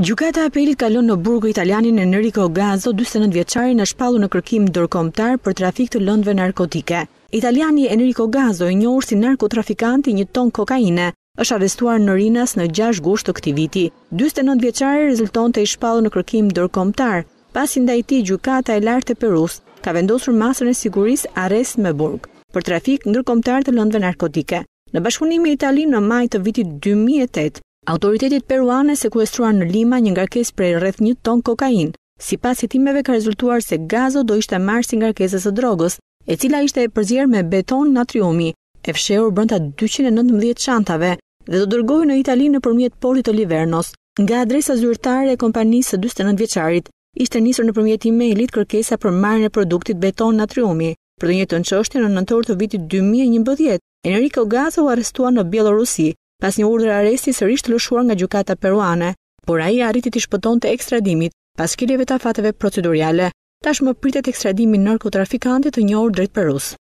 Gjukata e apelit kalon në burgu italianin Enrico Gazzo, 29 vjeqari në shpalu në kërkim dërkomtar për trafik të lëndve narkotike. Italiani Enrico Gazzo, i njohur si narkotrafikanti një ton kokaine, është arrestuar në Rinas në 6 gusht të këti viti. 29 vjeqari rezulton të i shpalu në kërkim dërkomtar, pas indajti gjukata e lartë e Perus, ka vendosur masën e siguris arrest me burg, për trafik dërkomtar të lëndve narkotike. Në bashkunimi Itali në maj të vitit 2008, Autoritetit peruane sekuestruan në Lima një nga prej rreth një ton kokain, si pas ka rezultuar se gazo do ishte marrë si nga e drogës, e cila ishte e përzjerë me beton natriumi, e fsheur brënda 219 shantave dhe do dërgojë në Itali në përmjet porit të Livernos, nga adresa zyrtare e kompanisë së 29 vjeqarit, ishte njësër në përmjet i me kërkesa për marë në produktit beton natriumi, për të një të nëqështje në nëntor të vitit 2011, Enrico Gazo u arestua në Bielorusi, pas një urdhër arresti sërish të lëshuar nga gjukata peruane, por a i arriti të shpëton të ekstradimit pas kiljeve të afateve proceduriale, tash më pritet ekstradimin nërko trafikante të njohur drejt Perus.